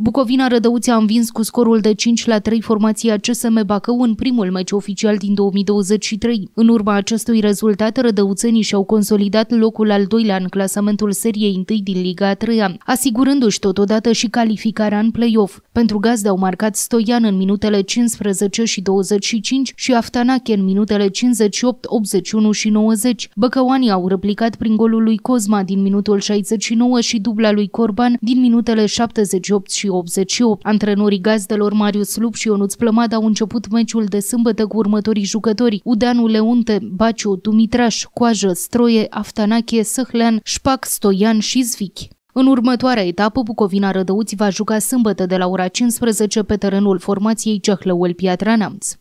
Bucovina Rădăuți a învins cu scorul de 5 la 3 formația CSM Bacău în primul meci oficial din 2023. În urma acestui rezultat, rădăuțenii și-au consolidat locul al doilea în clasamentul seriei 1 din Liga a 3 asigurându-și totodată și calificarea în play-off. Pentru gazde au marcat Stoian în minutele 15 și 25 și Aftanache în minutele 58, 81 și 90. Băcăoanii au replicat prin golul lui Cosma din minutul 69 și dubla lui Corban din minutele 78 și 88. Antrenorii gazdelor Marius Lup și Ionuț Plămad au început meciul de sâmbătă cu următorii jucători. Udeanu Leunte, Baciu, Dumitraș, Coajă, Stroie, Aftanache, Săhlean, Șpac, Stoian și Zvichi. În următoarea etapă, Bucovina Rădăuți va juca sâmbătă de la ora 15 pe terenul formației Cehlăul Piatra Neamț.